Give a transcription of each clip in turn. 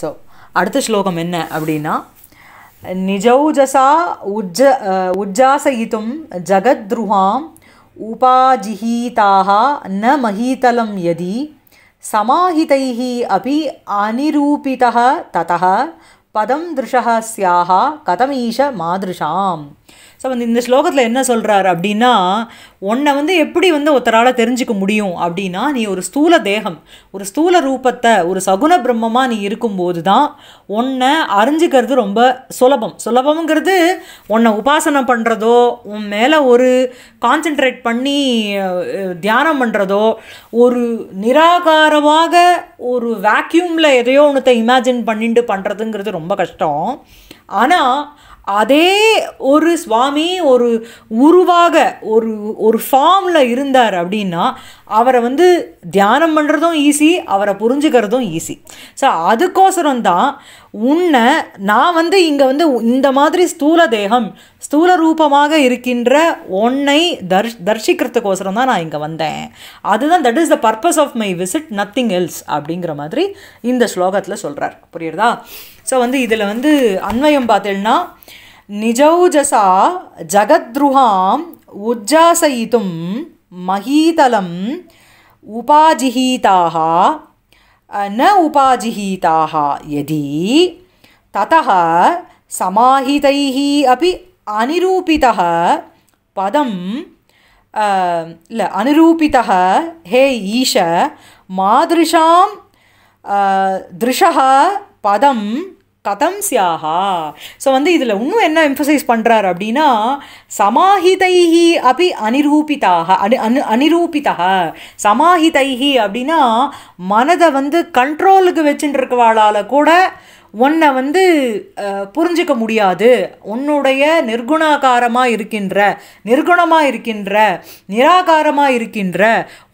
सो अश्लोकम् ए अपि निजौजसा उज्ज उज्जासयितुं जगद्रुहाम् उपाजिहीताः न महीतलं यदि समाहितैः अपि अनिरूपितः ततः पदं दृशः स्याः कथमीश मादृशाम् ஸோ வந்து இந்த ஸ்லோகத்தில் என்ன சொல்கிறாரு அப்படின்னா உன்னை வந்து எப்படி வந்து ஒருத்தரால் தெரிஞ்சுக்க முடியும் அப்படின்னா நீ ஒரு ஸ்தூல தேகம் ஒரு ஸ்தூல ரூபத்தை ஒரு சகுன பிரம்மமாக நீ இருக்கும்போது தான் உன்னை அறிஞ்சிக்கிறது ரொம்ப சுலபம் சுலபம்ங்கிறது உன்னை உபாசனம் பண்ணுறதோ உன் மேலே ஒரு கான்சென்ட்ரேட் பண்ணி தியானம் பண்ணுறதோ ஒரு நிராகாரமாக ஒரு வேக்யூமில் எதையோ ஒன்றுத்தை இமேஜின் பண்ணிட்டு பண்ணுறதுங்கிறது ரொம்ப கஷ்டம் ஆனால் அதே ஒரு சுவாமி ஒரு உருவாக ஒரு ஒரு ஃபார்மில் இருந்தார் அப்படின்னா அவரை வந்து தியானம் பண்ணுறதும் ஈஸி அவரை புரிஞ்சுக்கிறதும் ஈஸி ஸோ அதுக்கோசரம் தான் உன்னை நான் வந்து இங்கே வந்து இந்த மாதிரி ஸ்தூல தேகம் ஸ்தூல ரூபமாக இருக்கின்ற ஒன்னை தர்ஷ் தர்ஷிக்கிறதுக்கோசரம் தான் நான் இங்கே வந்தேன் அதுதான் that is the purpose of my visit nothing else அப்படிங்கிற மாதிரி இந்த ஸ்லோகத்தில் சொல்கிறார் புரியுறதா ஸோ வந்து இதில் வந்து அன்வயம் பார்த்தேன்னா நிஜௌஜசா ஜகத்ருஹாம் உஜ்ஜாசயித்தும் மகீதலம் உபாஜிஹீதாக न उपाजिहिताः यदि ततः समाहितैः अपि अनिरूपितः पदं ल अनुरूपितः हे ईश मादृशां दृशः पदं கதம் சியாகா ஸோ வந்து இதில் இன்னும் என்ன எம்ஃபசைஸ் பண்ணுறார் அப்படின்னா சமாஹிதைஹி அபி அனிரூபிதாக அனு அனு அனிரூபிதாக சமாஹிதைஹி அப்படின்னா மனதை வந்து கண்ட்ரோலுக்கு வச்சுட்டு இருக்கவாளால் கூட உன்னை வந்து புரிஞ்சிக்க முடியாது உன்னுடைய நிர்குணாகாரமாக இருக்கின்ற நிர்குணமாக இருக்கின்ற நிராகாரமாக இருக்கின்ற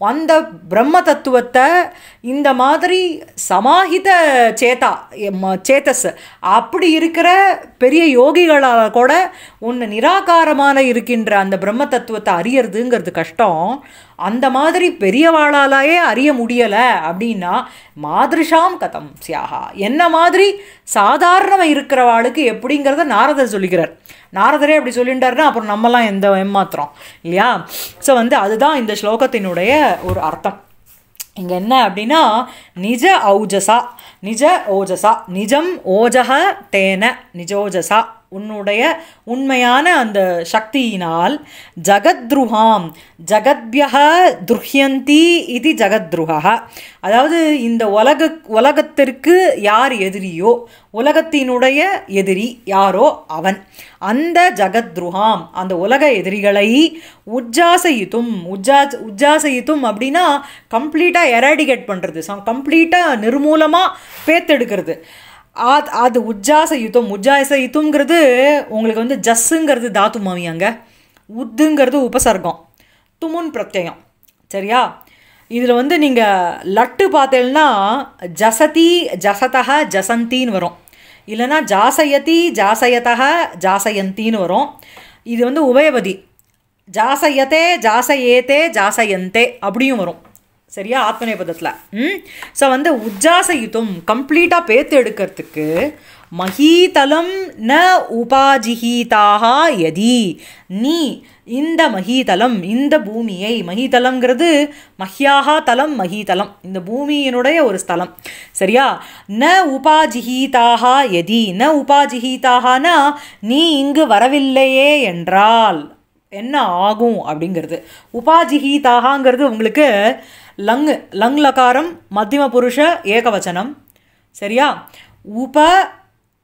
அந்த பிரம்ம தத்துவத்தை இந்த மாதிரி சமாஹித சேதா சேத்தஸ் அப்படி இருக்கிற பெரிய யோகிகளால் கூட உன்னை நிராகாரமான இருக்கின்ற அந்த பிரம்ம தத்துவத்தை அறியறதுங்கிறது கஷ்டம் அந்த மாதிரி பெரியவாளாலேயே அறிய முடியலை அப்படின்னா மாதிரிஷாம் கதம் சியாகா என்ன மாதிரி சாதாரணமாக இருக்கிறவாளுக்கு எப்படிங்கிறத நாரதர் சொல்லிக்கிறார் நாரதரே அப்படி சொல்லிட்டாருன்னா அப்புறம் நம்மலாம் எந்த ஏமாத்திரம் இல்லையா ஸோ வந்து அதுதான் இந்த ஸ்லோகத்தினுடைய ஒரு அர்த்தம் இங்கே என்ன அப்படின்னா நிஜ ஔஜசா நிஜ ஓஜசா நிஜம் ஓஜக தேன நிஜோஜசா உன்னுடைய உண்மையான அந்த சக்தியினால் ஜகத்ருஹாம் ஜகத்யக துர்ஹியந்தி இது ஜகத்ருஹா அதாவது இந்த உலக உலகத்திற்கு யார் எதிரியோ உலகத்தினுடைய எதிரி யாரோ அவன் அந்த ஜகத்ருஹாம் அந்த உலக எதிரிகளை உஜ்ஜாசயித்தும் உஜ்ஜா உஜ்ஜாசயித்தும் அப்படின்னா கம்ப்ளீட்டாக எராடிகேட் பண்ணுறது கம்ப்ளீட்டாக நிர்மூலமாக பேத்தெடுக்கிறது ஆத் அது உஜ்ஜாச யுத்தம் உஜ்ஜாச யுத்தம்ங்கிறது உங்களுக்கு வந்து ஜஸ்ஸுங்கிறது தாத்து அங்கே உத்துங்கிறது உபசர்க்கம் துமுன் பிரத்யம் சரியா இதில் வந்து நீங்கள் லட்டு பார்த்தேன்னா ஜசதி ஜசதா ஜசந்தின்னு வரும் இல்லைனா ஜாசயதி ஜாசயதா ஜாசயந்தின்னு வரும் இது வந்து உபயபதி ஜாசயத்தே ஜாசயேத்தே ஜாசயந்தே அப்படியும் வரும் சரியா ஆத்மநேபதத்தில் ம் ஸோ வந்து உஜாசயுத்தம் கம்ப்ளீட்டாக பேத்து எடுக்கிறதுக்கு மகீதலம் ந உபாஜிஹீதாக எதி நீ இந்த மகீதலம் இந்த பூமியை மகீதலம்ங்கிறது மஹ்யாகா தலம் மகீதலம் இந்த பூமியினுடைய ஒரு ஸ்தலம் சரியா ந உபாஜிஹீதாக எதி ந உபாஜிஹீதாகனா நீ இங்கு வரவில்லையே என்றால் என்ன ஆகும் அப்படிங்கிறது உபாஜிஹீதாகங்கிறது உங்களுக்கு லங் லங் லகாரம் மத்தியம புருஷ ஏகவச்சனம் சரியா உப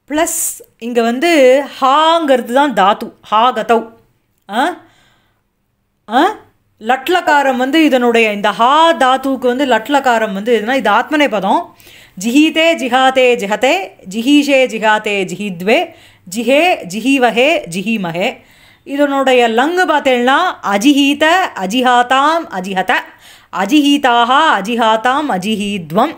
ப்ளஸ் இங்கே வந்து ஹாங்கிறது தான் தாத்து ஹா கதவ் லட்லகாரம் வந்து இதனுடைய இந்த ஹா தாத்துவுக்கு வந்து லட்லகாரம் வந்து எதுனா இது ஆத்மனை பதம் ஜிஹீதே ஜிஹாத்தே ஜிஹதே ஜிஹீஷே ஜிஹாத்தே ஜிஹித்வே ஜிஹே ஜிஹி ஜிஹீமஹே இதனுடைய லங்கு பார்த்தேன்னா அஜிஹீத அஜிஹாத்தாம் அஜிஹத அஜிஹீதாக அஜிஹாத்தாம் அஜிஹீத்வம்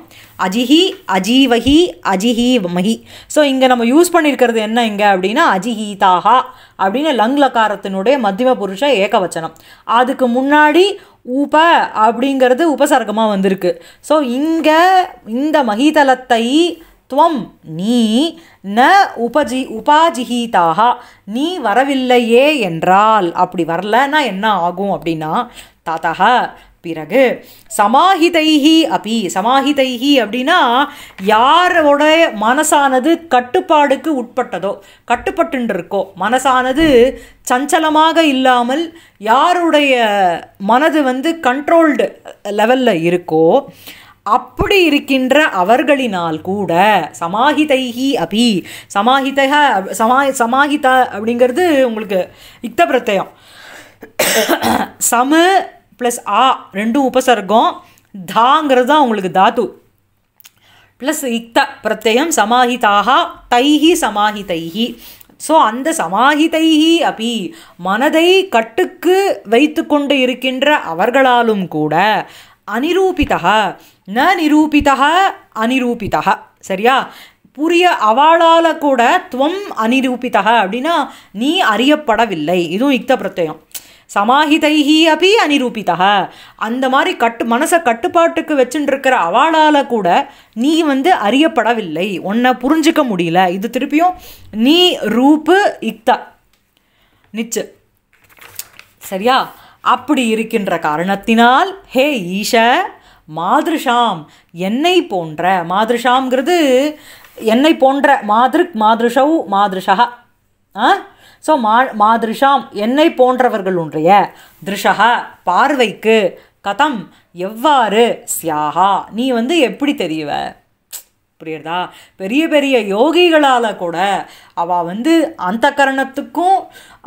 அஜிஹி அஜீவஹி அஜிஹி மஹி ஸோ இங்கே நம்ம யூஸ் பண்ணியிருக்கிறது என்ன இங்கே அப்படின்னா அஜிஹீதாகா அப்படின்னு லங் லக்காரத்தினுடைய மத்தியம புருஷ ஏகவச்சனம் அதுக்கு முன்னாடி உப அப்படிங்கிறது உபசர்க்கமாக வந்திருக்கு ஸோ இங்கே இந்த மகிதலத்தை துவம் நீ ந உபஜி உபாஜிஹீதாக நீ வரவில்லையே என்றால் அப்படி வரலன்னா என்ன ஆகும் அப்படின்னா ததக பிறகு சமாஹிதைஹி அபி சமாஹிதைஹி அப்படின்னா யாரோட மனசானது கட்டுப்பாடுக்கு உட்பட்டதோ கட்டுப்பட்டு இருக்கோ மனசானது சஞ்சலமாக இல்லாமல் யாருடைய மனது வந்து கண்ட்ரோல்டு லெவலில் இருக்கோ அப்படி இருக்கின்ற அவர்களினால் கூட சமாஹிதைஹி அபி சமாஹிதக சமா சமாஹிதா அப்படிங்கிறது உங்களுக்கு இத்த பிரத்தயம் சம ப்ளஸ் ஆ ரெண்டும் உபசர்க்கம் தாங்கிறது தான் உங்களுக்கு தாத்து ப்ளஸ் இக்த பிரத்யம் சமாஹிதாக தைஹி சமாஹிதைஹி ஸோ அந்த சமாஹிதைஹி அப்படி மனதை கட்டுக்கு வைத்து கொண்டு இருக்கின்ற அவர்களாலும் கூட அனிரூபிதா ந நிரூபிதா அனிரூபிதா சரியா புரிய அவளால் கூட துவம் அனிரூபிதா அப்படின்னா நீ அறியப்படவில்லை இதுவும் இக்த பிரத்யம் சமாஹிதைஹி அபி அனிரூபிதா அந்த மாதிரி கட்டு மனசை கட்டுப்பாட்டுக்கு வச்சுட்டுருக்கிற அவளால் கூட நீ வந்து அறியப்படவில்லை உன்னை புரிஞ்சிக்க முடியல இது திருப்பியும் நீ ரூப்பு இக்தா நிச்ச சரியா அப்படி இருக்கின்ற காரணத்தினால் ஹே ஈஷ மாதிருஷாம் என்னை போன்ற மாதிருஷாம்ங்கிறது என்னை போன்ற மாதிருக் மாதிருஷவ் மாதிருஷா ஆ ஸோ மா மாதிருஷாம் என்னை போன்றவர்கள் ஒன்றைய திருஷா பார்வைக்கு கதம் எவ்வாறு சியாகா நீ வந்து எப்படி தெரியுவ புரியுறதா பெரிய பெரிய யோகிகளால் கூட அவள் வந்து அந்த கரணத்துக்கும்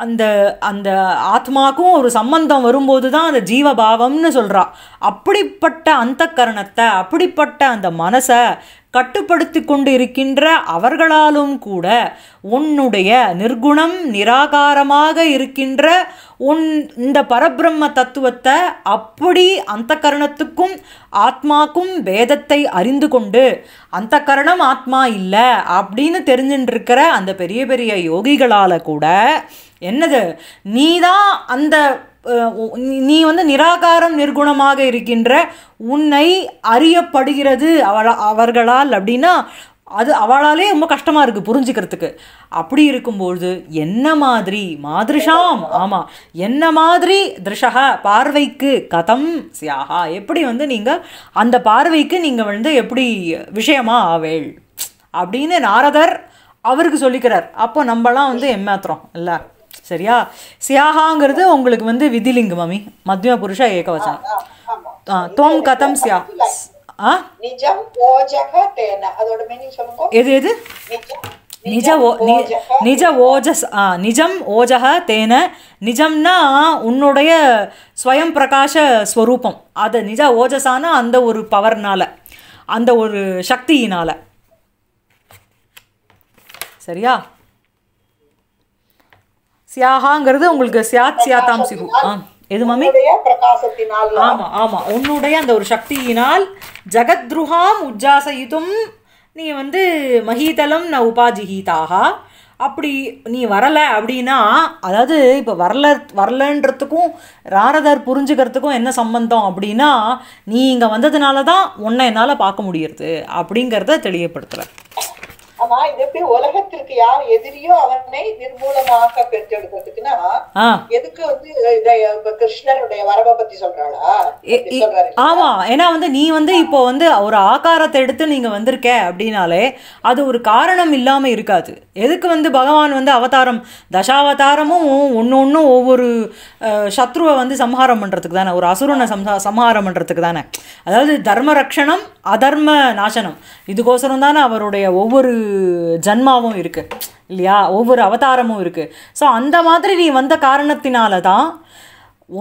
அந்த அந்த ஆத்மாக்கும் ஒரு சம்பந்தம் வரும்போது தான் அந்த ஜீவபாவம்னு சொல்கிறாள் அப்படிப்பட்ட அந்த கரணத்தை அப்படிப்பட்ட அந்த மனசை கட்டுப்படுத்தி கொண்டு இருக்கின்ற அவர்களாலும் கூட உன்னுடைய நிர்குணம் நிராகாரமாக இருக்கின்ற உன் இந்த பரபிரம்ம தத்துவத்தை அப்படி அந்த கரணத்துக்கும் ஆத்மாக்கும் வேதத்தை அறிந்து கொண்டு அந்த கரணம் ஆத்மா இல்லை அப்படின்னு தெரிஞ்சுட்டுருக்கிற அந்த பெரிய பெரிய யோகிகளால் கூட என்னது நீ தான் அந்த நீ வந்து நிராகாரம் நிர்குணமாக இருக்கின்ற உன்னை அறியப்படுகிறது அவர்களால் அப்படின்னா அது அவளாலே ரொம்ப கஷ்டமாக இருக்குது புரிஞ்சுக்கிறதுக்கு அப்படி இருக்கும்போது என்ன மாதிரி மாதிரிஷாம் ஆமாம் என்ன மாதிரி திருஷக பார்வைக்கு கதம் சியாகா எப்படி வந்து நீங்கள் அந்த பார்வைக்கு நீங்கள் வந்து எப்படி விஷயமா ஆவேள் அப்படின்னு நாரதர் அவருக்கு சொல்லிக்கிறார் அப்போ நம்மலாம் வந்து எம்மாத்திரம் இல்லை சரியா சியாகாங்கிறது உங்களுக்கு வந்து விதிலிங்க மாமி மத்தியம புருஷ ஏகவசனம் தோம் கதம் சியா ஆ எது எது நிஜ ஓ நிஜ ஓஜஸ் நிஜம் ஓஜக தேன நிஜம்னா உன்னுடைய ஸ்வயம் பிரகாஷ ஸ்வரூபம் அது நிஜ ஓஜஸான அந்த ஒரு பவர்னால் அந்த ஒரு சக்தியினால் சரியா சியாகாங்கிறது உங்களுக்கு சியாத் சியாத்தாம் சிகு ஆ எது மாமி ஆமாம் ஆமாம் உன்னுடைய அந்த ஒரு சக்தியினால் ஜகத்ருஹாம் உஜ்ஜாசயித்தும் நீ வந்து மகீதலம் ந உபாஜிஹீதாக அப்படி நீ வரலை அப்படின்னா அதாவது இப்போ வரல வரலன்றதுக்கும் ராரதர் புரிஞ்சுக்கிறதுக்கும் என்ன சம்பந்தம் அப்படின்னா நீ இங்கே வந்ததுனால தான் உன்னை என்னால் பார்க்க முடியறது அப்படிங்கிறத தெளிவுபடுத்துகிறேன் ஆமா இது எப்படி உலகத்திற்கு யார் எதிரியோ அவனை நிர்மூலமாக பெற்றெடுக்கிறதுக்குன்னா எதுக்கு வந்து கிருஷ்ணனுடைய வரவை பத்தி சொல்றாளா ஆமா ஏன்னா வந்து நீ வந்து இப்போ வந்து ஒரு ஆகாரத்தை எடுத்து நீங்க வந்திருக்க அப்படின்னாலே அது ஒரு காரணம் இல்லாம இருக்காது எதுக்கு வந்து பகவான் வந்து அவதாரம் தசாவதாரமும் ஒன்று ஒன்றும் ஒவ்வொரு சத்ருவை வந்து சம்ஹாரம் பண்ணுறதுக்கு தானே ஒரு அசுரனை சம்ஹாரம் பண்ணுறதுக்கு தானே அதாவது தர்ம ரக்ஷணம் அதர்ம நாசனம் இதுக்கோசரம் தானே அவருடைய ஒவ்வொரு ஜன்மாவும் இருக்குது இல்லையா ஒவ்வொரு அவதாரமும் இருக்குது ஸோ அந்த மாதிரி நீ வந்த காரணத்தினால தான்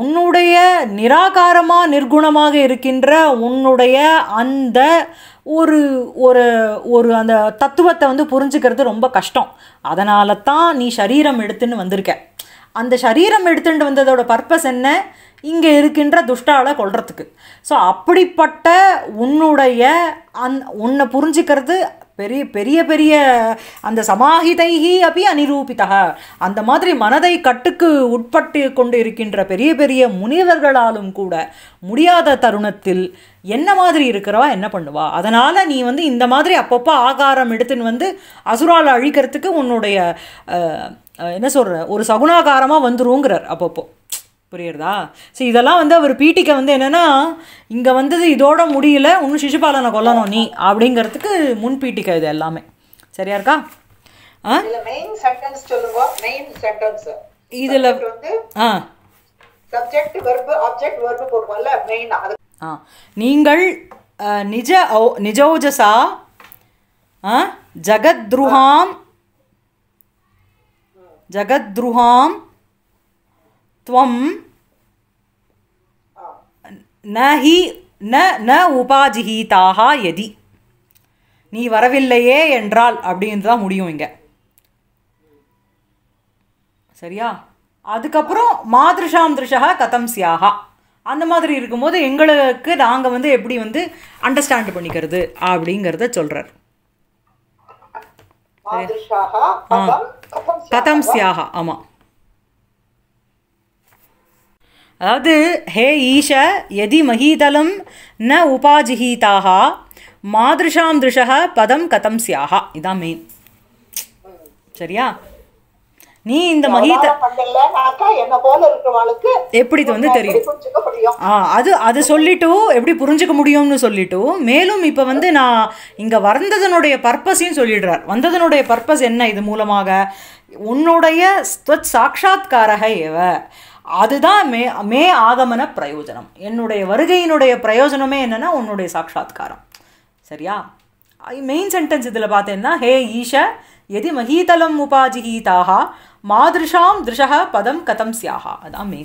உன்னுடைய நிராகாரமாக நிர்குணமாக இருக்கின்ற உன்னுடைய அந்த ஒரு ஒரு ஒரு அந்த தத்துவத்தை வந்து புரிஞ்சுக்கிறது ரொம்ப கஷ்டம் அதனால தான் நீ சரீரம் எடுத்துன்னு வந்திருக்க அந்த சரீரம் எடுத்துட்டு வந்ததோட பர்பஸ் என்ன இங்கே இருக்கின்ற துஷ்டாவை கொள்றதுக்கு ஸோ அப்படிப்பட்ட உன்னுடைய அந் உன்னை புரிஞ்சுக்கிறது பெரிய பெரிய பெரிய அந்த சமாஹிதைகி அப்படி அனிரூபிதா அந்த மாதிரி மனதை கட்டுக்கு உட்பட்டு கொண்டு இருக்கின்ற பெரிய பெரிய முனிவர்களாலும் கூட முடியாத தருணத்தில் என்ன மாதிரி இருக்கிறவா என்ன பண்ணுவா அதனால் நீ வந்து இந்த மாதிரி அப்பப்போ ஆகாரம் எடுத்துன்னு வந்து அசுரால் அழிக்கிறதுக்கு உன்னுடைய என்ன சொல்கிற ஒரு சகுனாகாரமாக வந்துருங்கிறார் அப்பப்போ புரியுறதா ஸோ இதெல்லாம் வந்து அவர் பீட்டிக்கு வந்து என்னென்னா இங்கே வந்தது இதோட முடியல இன்னும் சிசுபாலனை கொல்லணும் நீ அப்படிங்கிறதுக்கு முன் பீட்டிக்கா இது எல்லாமே சரியா இருக்கா இதில் ஆ சப்ஜெக்ட் வெர்பு ஆப்ஜெக்ட் வெர்பு போடுவோம்ல மெயின் அது ஆ நீங்கள் நிஜ ஓ நிஜௌஜசா ஜகத்ருஹாம் ஜகத்ருஹாம் त्वं ந ஹி ந ந உபாஜிஹீதாக எதி நீ வரவில்லையே என்றால் அப்படின்னு தான் முடியும் இங்கே சரியா அதுக்கப்புறம் மாதிருஷாம் திருஷா கதம் சியாகா அந்த மாதிரி இருக்கும்போது எங்களுக்கு நாங்கள் வந்து எப்படி வந்து அண்டர்ஸ்டாண்ட் பண்ணிக்கிறது அப்படிங்கிறத சொல்கிறார் கதம் சியாகா ஆமாம் அதாவது ஹே ஈஷ எதி மகீதலம் ந உபாஜிஹீதாக மாதிருஷாம் திருஷக பதம் கதம் சியாகா இதான் மெயின் சரியா நீ இந்த மகித எப்படி வந்து தெரியும் ஆ அது அது சொல்லிட்டும் எப்படி புரிஞ்சுக்க முடியும்னு சொல்லிட்டும் மேலும் இப்போ வந்து நான் இங்கே வந்ததனுடைய பர்பஸையும் சொல்லிடுறார் வந்ததனுடைய பர்பஸ் என்ன இது மூலமாக உன்னுடைய ஸ்வத் சாட்சா்காரக ஏவ அதுதான் மே மே ஆகமன பிரயோஜனம் என்னுடைய வருகையினுடைய பிரயோஜனமே என்னென்னா உன்னுடைய சாட்சா்காரம் சரியா மெயின் சென்டென்ஸ் இதில் பார்த்தேன்னா ஹே ஈஷ எதி மகீதலம் உபாஜிஹீதாக மாதிருஷாம் திருஷக பதம் கதம் சியாகா அதான் மே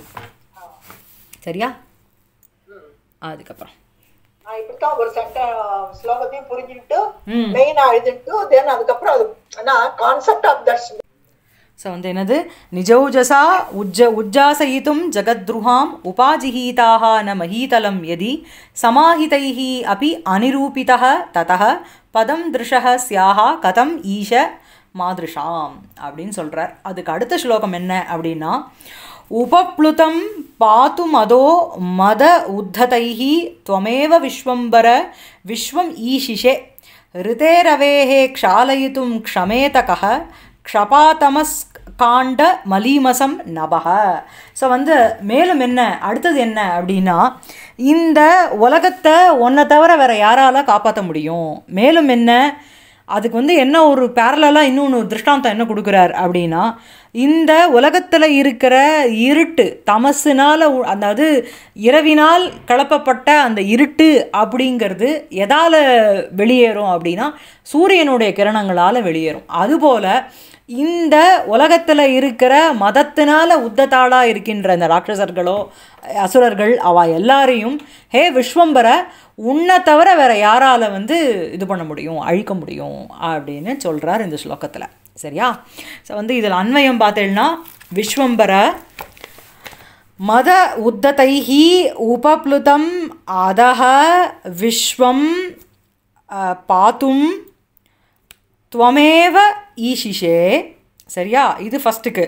சரியா அதுக்கப்புறம் இப்படித்தான் ஒரு ஸ்லோகத்தையும் எழுதிட்டு தென் அதுக்கப்புறம் அது கான்செப்ட் ஆஃப் தட் ஸோ வந்து என்னது நிஜௌஜசா உஜ்ஜ உஜ்ஜாசயித்தும் ஜகத்ருஹாம் உபாஜிஹீதாக ந மஹீதலம் எதி சமாஹிதைஹி அபி அனிரூபிதக தத பதம் திருஷக சியாக கதம் ஈஷ மாதிருஷாம் அப்படின்னு சொல்கிறார் அதுக்கு அடுத்த ஸ்லோகம் என்ன அப்படின்னா உபப்ளுதம் பாத்து மதோ மத உத்ததைஹி துவமேவ விஸ்வம்பர விஸ்வம் ஈஷிஷே ரிதேரவேஹே க்ஷாலயித்தும் க்ஷமேதக க்ஷபாதமஸ் காண்ட மலீமசம் நபக ஸோ வந்து மேலும் என்ன அடுத்தது என்ன அப்படின்னா இந்த உலகத்தை ஒன்றை தவிர வேறு யாரால் காப்பாற்ற முடியும் மேலும் என்ன அதுக்கு வந்து என்ன ஒரு பேரலாக இன்னொன்று திருஷ்டாந்தம் என்ன கொடுக்குறார் அப்படின்னா இந்த உலகத்தில் இருக்கிற இருட்டு தமசுனால் அதாவது இரவினால் கலப்பப்பட்ட அந்த இருட்டு அப்படிங்கிறது எதால் வெளியேறும் அப்படின்னா சூரியனுடைய கிரணங்களால் வெளியேறும் அதுபோல் இந்த உலகத்தில் இருக்கிற மதத்தினால் உத்தத்தாளாக இருக்கின்ற இந்த ராட்சசர்களோ அசுரர்கள் அவ எல்லாரையும் ஹே விஸ்வம்பர உன்னை தவிர வேறு யாரால் வந்து இது பண்ண முடியும் அழிக்க முடியும் அப்படின்னு சொல்கிறார் இந்த ஸ்லோகத்தில் சரியா ஸோ வந்து இதில் அண்மையம் பார்த்தேன்னா விஸ்வம்பர மத உத்ததைஹி உபப்ளுதம் அதக விஸ்வம் பாத்தும் துவமேவ ஈஷிஷே சரியா இது ஃபஸ்ட்டுக்கு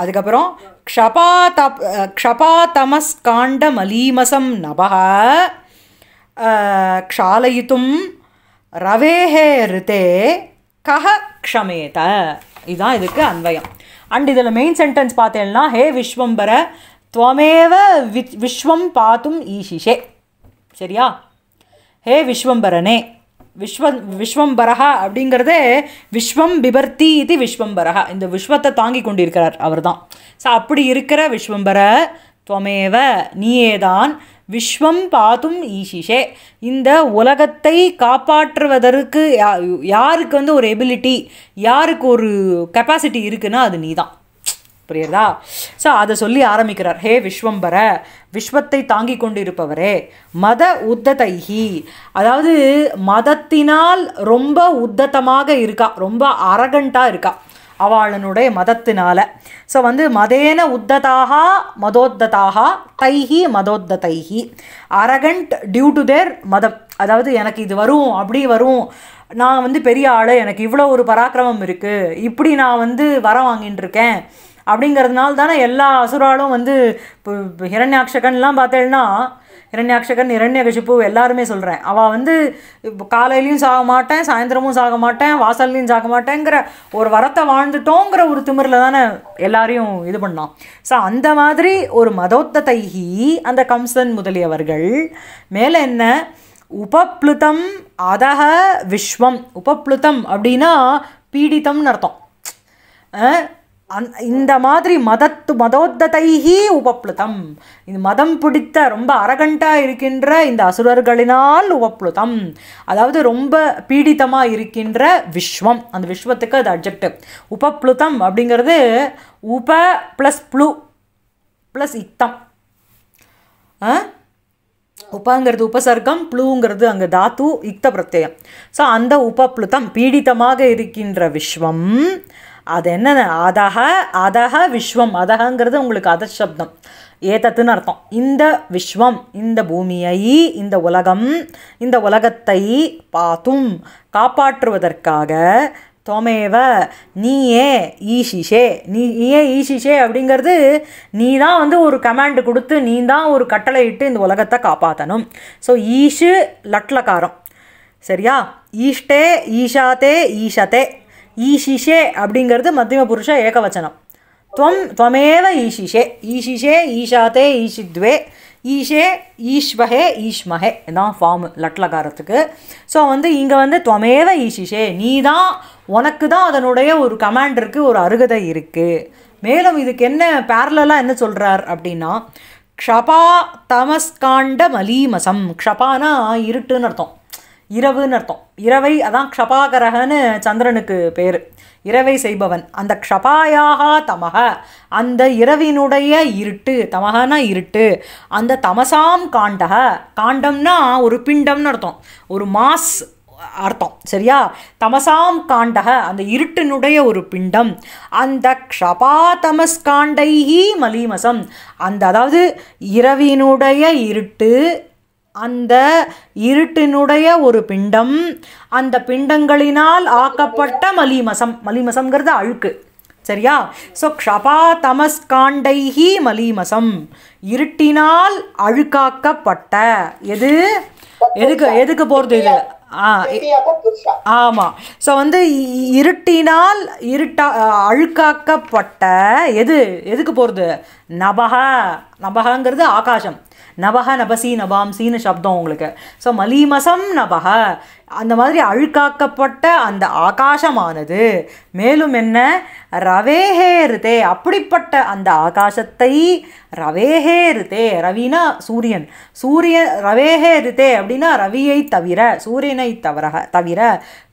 அதுக்கப்புறம் க்ஷபா தப் க்ஷபா தமஸ்காண்ட மலீமசம் நபக க்ஷாலயித்தும் ரவேஹே ரித்தே கஹ க்ஷமேத இதுதான் இதுக்கு அன்வயம் அண்ட் இதில் மெயின் சென்டென்ஸ் பார்த்தேன்னா ஹே விஸ்வம்பர துவமேவ வி விஸ்வம் பாத்தும் ஈஷிஷே சரியா ஹே விஸ்வம்பரனே விஸ்வ விஸ்வம்பரகா அப்படிங்கிறதே விஸ்வம் பிபர்த்தி இது விஸ்வம்பரகா இந்த விஸ்வத்தை தாங்கி கொண்டிருக்கிறார் அவர் தான் ஸோ அப்படி இருக்கிற விஸ்வம்பர துவமேவ நீயேதான் விஸ்வம் பாதும் ஈஷிஷே இந்த உலகத்தை காப்பாற்றுவதற்கு யாருக்கு வந்து ஒரு எபிலிட்டி யாருக்கு ஒரு கெப்பாசிட்டி இருக்குன்னா அது நீ தான் புரியுறதா ஸோ அதை சொல்லி ஆரம்பிக்கிறார் ஹே விஸ்வம்பர விஸ்வத்தை தாங்கி கொண்டிருப்பவரே மத உத்ததைஹி அதாவது மதத்தினால் ரொம்ப உத்தத்தமாக இருக்கா ரொம்ப அரகண்ட்டாக இருக்கா அவளனுடைய மதத்தினால ஸோ வந்து மதேன உத்ததாக மதோத்ததாக தைஹி மதோத்ததைஹி அரகண்ட் டியூ டு தேர் மதம் அதாவது எனக்கு இது வரும் அப்படி வரும் நான் வந்து பெரிய ஆள் எனக்கு இவ்வளோ ஒரு பராக்கிரமம் இருக்குது இப்படி நான் வந்து வர வாங்கின்னு இருக்கேன் அப்படிங்கிறதுனால தானே எல்லா அசுராலும் வந்து இப்போ ஹிரண்யாட்சகன்லாம் பார்த்தேன்னா ஹிரண்யாட்சகன் இரண்யகசிப்பு எல்லாருமே சொல்கிறேன் அவள் வந்து இப்போ காலையிலையும் சாக மாட்டேன் சாயந்தரமும் சாக மாட்டேன் வாசல்லையும் சாக மாட்டேங்கிற ஒரு வரத்தை வாழ்ந்துட்டோங்கிற ஒரு திமிரில் தானே எல்லாரையும் இது பண்ணோம் ஸோ அந்த மாதிரி ஒரு மதோத்த தைஹி அந்த கம்சன் முதலியவர்கள் மேலே என்ன உபப்ளுதம் அதக விஸ்வம் உபப்ளுதம் அப்படின்னா பீடித்தம்னு அர்த்தம் அந் இந்த மாதிரி மதத்து மதோத்ததைஹி உபப்ளுதம் இது மதம் பிடித்த ரொம்ப அரகண்டாக இருக்கின்ற இந்த அசுரர்களினால் உபப்ளுதம் அதாவது ரொம்ப பீடித்தமாக இருக்கின்ற விஸ்வம் அந்த விஸ்வத்துக்கு அது அப்ஜெக்டிவ் உபப்ளுதம் அப்படிங்கிறது உப ப்ளஸ் ப்ளு ப்ளஸ் இத்தம் உப்பாங்கிறது உபசர்க்கம் ப்ளூங்கிறது அங்கே தாத்து இத்த பிரத்யம் ஸோ அந்த உபப்ளுதம் பீடித்தமாக இருக்கின்ற விஸ்வம் அது என்ன அதக அதக விஸ்வம் அதகங்கிறது உங்களுக்கு அதசப்தம் சப்தம் ஏதத்துன்னு அர்த்தம் இந்த விஸ்வம் இந்த பூமியை இந்த உலகம் இந்த உலகத்தை பார்த்தும் காப்பாற்றுவதற்காக தோமேவ நீயே ஈஷிஷே நீ ஏ ஈஷிஷே அப்படிங்கிறது நீ தான் வந்து ஒரு கமாண்டு கொடுத்து நீ தான் ஒரு கட்டளை இட்டு இந்த உலகத்தை காப்பாற்றணும் ஸோ ஈஷு லட்லக்காரம் சரியா ஈஷ்டே ஈஷாத்தே ஈஷத்தே ஈஷிஷே அப்படிங்கிறது மத்தியம புருஷ ஏகவச்சனம் துவம் துவமேவ ஈஷிஷே ஈஷிஷே ஈஷாத்தே ஈஷித்வே ஈஷே ஈஷ்வஹே ஈஷ்மஹே இதான் ஃபார்மு லட்லகாரத்துக்கு ஸோ வந்து இங்கே வந்து துவமேவ ஈஷிஷே நீ தான் உனக்கு தான் அதனுடைய ஒரு கமாண்டருக்கு ஒரு அருகதை இருக்குது மேலும் இதுக்கு என்ன பேரலாம் என்ன சொல்கிறார் அப்படின்னா க்ஷபா தமஸ்காண்ட மலீமசம் க்ஷபானா இருட்டுன்னு அர்த்தம் இரவுன்னு அர்த்தம் இரவை அதான் க்ஷபாகரகன்னு சந்திரனுக்கு பேர் இரவை செய்பவன் அந்த க்ஷபாயாக தமக அந்த இரவினுடைய இருட்டு தமகனா இருட்டு அந்த தமசாம் காண்டக காண்டம்னா ஒரு பிண்டம்னு அர்த்தம் ஒரு மாஸ் அர்த்தம் சரியா தமசாம் காண்டக அந்த இருட்டினுடைய ஒரு பிண்டம் அந்த க்ஷபா தமஸ்காண்டைஹி மலீமசம் அந்த அதாவது இரவினுடைய இருட்டு அந்த இருட்டினுடைய ஒரு பிண்டம் அந்த பிண்டங்களினால் ஆக்கப்பட்ட மலிமசம் மலிமசம்ங்கிறது அழுக்கு சரியா ஸோ க்ஷபா தமஸ்காண்டைஹி மலிமசம் இருட்டினால் அழுக்காக்கப்பட்ட எது எதுக்கு எதுக்கு போகிறது இது ஆமாம் ஸோ வந்து இருட்டினால் இருட்டா அழுக்காக்கப்பட்ட எது எதுக்கு போகிறது நபக நபகங்கிறது ஆகாசம் நபக நபசி நபாம்சின்னு சப்தம் உங்களுக்கு ஸோ மலீமசம் நபக அந்த மாதிரி அழுக்காக்கப்பட்ட அந்த ஆகாசமானது மேலும் என்ன ரவேஹே ரிதே அப்படிப்பட்ட அந்த ஆகாசத்தை ரவேஹே ரிதே ரவினா சூரியன் சூரிய ரவேஹே ரிதே அப்படின்னா ரவியை தவிர சூரியனை தவிர தவிர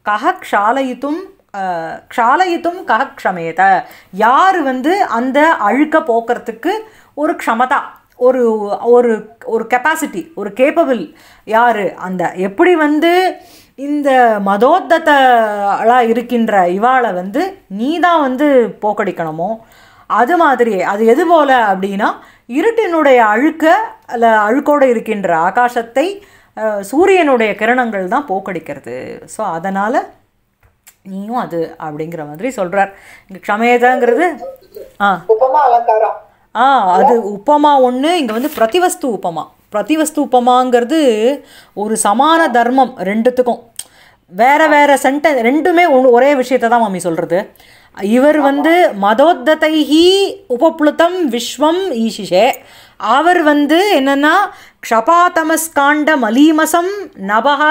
கஹ க்ஷாலயித்தும் க்ஷாலயித்தும் கஹ க்ஷமேத யார் வந்து அந்த அழுக்க போக்குறதுக்கு ஒரு க்ஷமதா ஒரு ஒரு ஒரு கெப்பாசிட்டி ஒரு கேப்பபிள் யார் அந்த எப்படி வந்து இந்த மதோத்தலாக இருக்கின்ற இவாளை வந்து நீ தான் வந்து போக்கடிக்கணுமோ அது மாதிரி அது எது போல் அப்படின்னா இருட்டினுடைய அழுக்க அல்ல அழுக்கோடு இருக்கின்ற ஆகாசத்தை சூரியனுடைய கிரணங்கள் தான் போக்கடிக்கிறது ஸோ அதனால் நீயும் அது அப்படிங்கிற மாதிரி சொல்கிறார் இங்கே க்ஷமேதங்கிறது ஆ உபமா அலங்காரம் ஆ அது உப்பமா ஒன்று இங்கே வந்து பிரதிவஸ்து உப்பமா பிரதிவஸ்து உப்பமாங்கிறது ஒரு சமான தர்மம் ரெண்டுத்துக்கும் வேற வேற சென்டென்ஸ் ரெண்டுமே ஒரே விஷயத்த தான் மாமி சொல்கிறது இவர் வந்து மதோத்தைஹி உபப்ளுத்தம் விஸ்வம் ஈஷிஷே அவர் வந்து என்னென்னா க்ஷபாதமஸ்காண்ட மலீமசம் நபக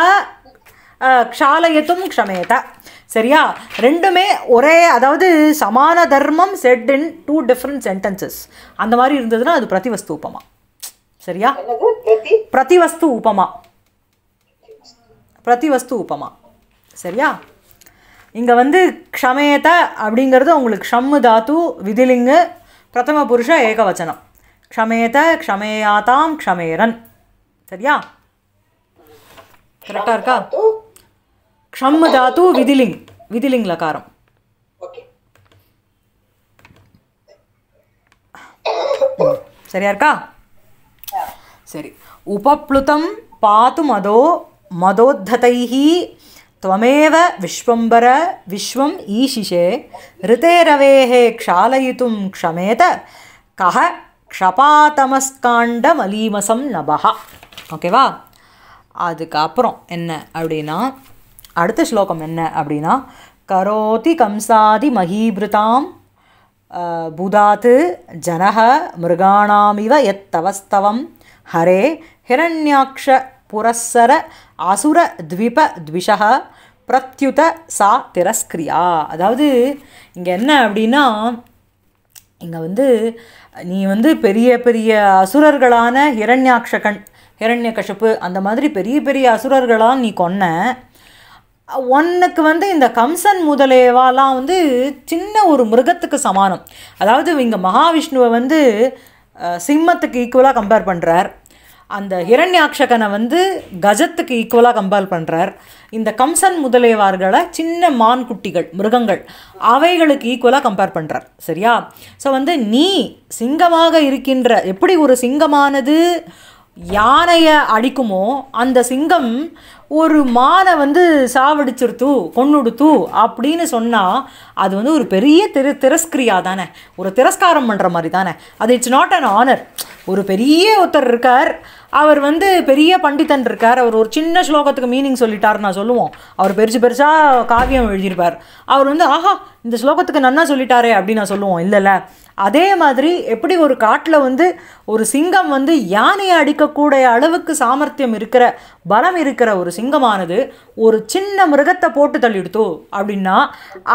க்ஷாலயத்தும் க்ஷமேத சரியா ரெண்டுமே ஒரே அதாவது சமான தர்மம் set in two different sentences அந்த மாதிரி இருந்ததுன்னா அது பிரதிவஸ்து உபமா சரியா பிரதிவஸ்து உபமா பிரதிவஸ்து உபமா சரியா இங்கே வந்து க்ஷமேத அப்படிங்கிறது உங்களுக்கு ஷம்மு தாத்து விதிலிங்கு பிரதம புருஷ ஏகவச்சனம் க்ஷமேத க்ஷமேயாதாம் க்ஷமேரன் சரியா கரெக்டாக இருக்கா క్షమ్ ధాతు விதிலிங் విధిలింగ్ లకారం சரியா இருக்கா சரி உபப்ளுதம் பாத்து மதோ மதோத்ததைஹி விஸ்வம்பர விஸ்வம் ஈஷிஷே ரிதேரவேஹே ऋतेरवेः க்ஷமேத கஹ க்ஷபாதமஸ்காண்ட மலீமசம் நபஹா ஓகேவா அதுக்கப்புறம் என்ன அப்படின்னா அடுத்த ஸ்லோகம் என்ன அப்படின்னா கரோதி கம்சாதி மகீபிருதாம் புதாத்து ஜனக மிருகாணாமிவ எத்தவஸ்தவம் ஹரே ஹிரண்யாக்ஷ புரஸ்ஸர அசுர த்விப த்விஷக பிரத்யுத சா திரஸ்கிரியா அதாவது இங்கே என்ன அப்படின்னா இங்கே வந்து நீ வந்து பெரிய பெரிய அசுரர்களான ஹிரண்ய ஹிரண்யகஷப்பு அந்த மாதிரி பெரிய பெரிய அசுரர்களால் நீ கொன்ன ஒன்றுக்கு வந்து இந்த கம்சன் முதலேவாலாம் வந்து சின்ன ஒரு மிருகத்துக்கு சமானம் அதாவது இங்கே மகாவிஷ்ணுவை வந்து சிம்மத்துக்கு ஈக்குவலாக கம்பேர் பண்ணுறார் அந்த இரண்யாட்சகனை வந்து கஜத்துக்கு ஈக்குவலாக கம்பேர் பண்ணுறார் இந்த கம்சன் முதலியவார்களை சின்ன மான் குட்டிகள் மிருகங்கள் அவைகளுக்கு ஈக்குவலாக கம்பேர் பண்ணுறார் சரியா ஸோ வந்து நீ சிங்கமாக இருக்கின்ற எப்படி ஒரு சிங்கமானது யானையை அடிக்குமோ அந்த சிங்கம் ஒரு மானை வந்து சாவடிச்சிருத்து கொண்டுடுத்து அப்படின்னு சொன்னால் அது வந்து ஒரு பெரிய திரு திரஸ்கிரியா தானே ஒரு திரஸ்காரம் பண்ணுற மாதிரி தானே அது இட்ஸ் நாட் அன் ஆனர் ஒரு பெரிய ஒருத்தர் இருக்கார் அவர் வந்து பெரிய பண்டிதன் இருக்கார் அவர் ஒரு சின்ன ஸ்லோகத்துக்கு மீனிங் சொல்லிட்டார் நான் சொல்லுவோம் அவர் பெருசு பெருசாக காவியம் எழுதியிருப்பார் அவர் வந்து ஆஹா இந்த ஸ்லோகத்துக்கு நன்னா சொல்லிட்டாரே அப்படின்னு நான் சொல்லுவோம் இல்லைல்ல அதே மாதிரி எப்படி ஒரு காட்டில் வந்து ஒரு சிங்கம் வந்து யானையை அடிக்கக்கூடிய அளவுக்கு சாமர்த்தியம் இருக்கிற பலம் இருக்கிற ஒரு சிங்கமானது ஒரு சின்ன மிருகத்தை போட்டு தள்ளிடுத்தோ அப்படின்னா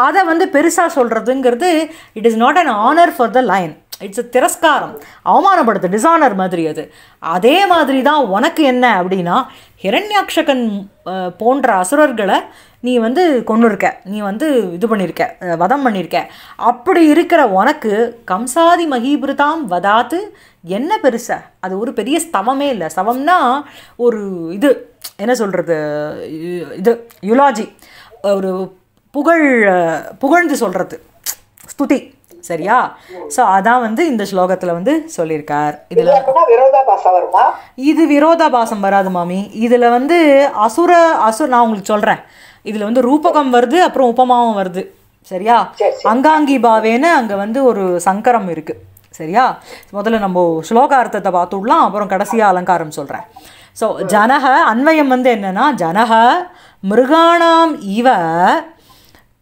அதை வந்து பெருசாக சொல்கிறதுங்கிறது it is not an honour for the line it's a திரஸ்காரம் அவமானப்படுத்து டிசானர் மாதிரி அது அதே மாதிரி தான் உனக்கு என்ன அப்படின்னா ஹிரண்யாட்சகன் போன்ற அசுரர்களை நீ வந்து கொண்டுருக்க நீ வந்து இது பண்ணியிருக்க வதம் பண்ணியிருக்க அப்படி இருக்கிற உனக்கு கம்சாதி மகிபுருதாம் வதாத்து என்ன பெருச அது ஒரு பெரிய ஸ்தவமே இல்லை ஸ்தவம்னா ஒரு இது என்ன சொல்கிறது இது யுலாஜி ஒரு புகழ் புகழ்ந்து சொல்கிறது ஸ்துதி சரியா ஸோ அதான் வந்து இந்த ஸ்லோகத்தில் வந்து சொல்லியிருக்கார் இதில் இது விரோதாபாசம் வராது மாமி இதில் வந்து அசுர அசுர் நான் உங்களுக்கு சொல்கிறேன் இதில் வந்து ரூபகம் வருது அப்புறம் உபமாவும் வருது சரியா அங்காங்கி பாவேன்னு அங்கே வந்து ஒரு சங்கரம் இருக்குது சரியா முதல்ல நம்ம ஸ்லோகார்த்தத்தை விடலாம் அப்புறம் கடைசியாக அலங்காரம் சொல்கிறேன் ஸோ ஜனக அன்வயம் வந்து என்னென்னா ஜனக மிருகாணாம் இவ